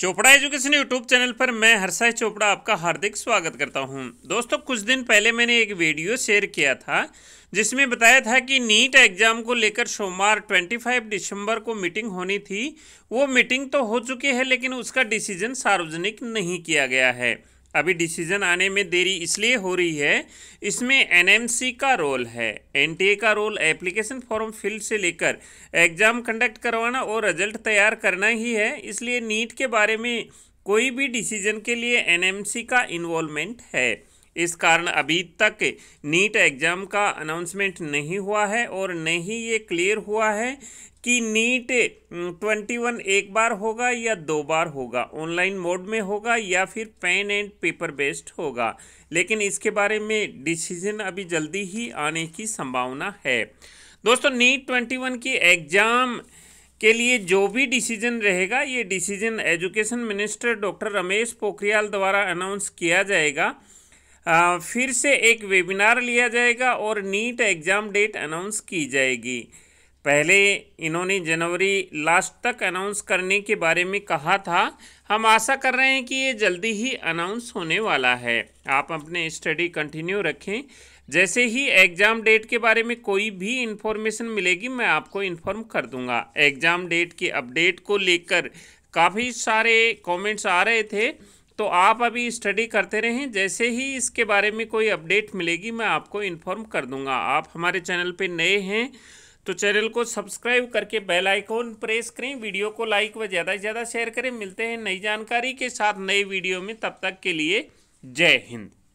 Chopra education YouTube channel पर मैं हर्षा चोपड़ा आपका हार्दिक स्वागत करता हूं दोस्तों कुछ दिन पहले मैंने एक वीडियो शेयर किया था जिसमें बताया था कि नीट एग्ज़ाम को लेकर सोमवार 25 दिसंबर को मीटिंग होनी थी वो मीटिंग तो हो चुकी है लेकिन उसका डिसीजन सार्वजनिक नहीं किया गया है अभी डिसीजन आने में देरी इसलिए हो रही है इसमें एनएमसी का रोल है एनटीए का रोल एप्लीकेशन फॉर्म फिल से लेकर एग्ज़ाम कंडक्ट करवाना और रिजल्ट तैयार करना ही है इसलिए नीट के बारे में कोई भी डिसीजन के लिए एनएमसी का इन्वॉल्वमेंट है इस कारण अभी तक नीट एग्ज़ाम का अनाउंसमेंट नहीं हुआ है और नहीं ये क्लियर हुआ है कि नीट 21 एक बार होगा या दो बार होगा ऑनलाइन मोड में होगा या फिर पेन एंड पेपर बेस्ड होगा लेकिन इसके बारे में डिसीजन अभी जल्दी ही आने की संभावना है दोस्तों नीट 21 की एग्ज़ाम के लिए जो भी डिसीजन रहेगा ये decision education minister doctor Ramesh Pokhriyal द्वारा अनाउंस किया जाएगा फिर से एक वेबिनार लिया जाएगा और नीट एग्ज़ाम डेट अनाउंस की जाएगी पहले इन्होंने जनवरी लास्ट तक अनाउंस करने के बारे में कहा था हम आशा कर रहे हैं कि ये जल्दी ही अनाउंस होने वाला है आप अपने स्टडी कंटिन्यू रखें जैसे ही एग्ज़ाम डेट के बारे में कोई भी इन्फॉर्मेशन मिलेगी मैं आपको इन्फॉर्म कर दूंगा एग्ज़ाम डेट के अपडेट को लेकर काफ़ी सारे कमेंट्स आ रहे थे तो आप अभी स्टडी करते रहें जैसे ही इसके बारे में कोई अपडेट मिलेगी मैं आपको इन्फॉर्म कर दूंगा आप हमारे चैनल पे नए हैं तो चैनल को सब्सक्राइब करके बेल आइकॉन प्रेस करें वीडियो को लाइक व ज़्यादा से ज़्यादा शेयर करें मिलते हैं नई जानकारी के साथ नए वीडियो में तब तक के लिए जय हिंद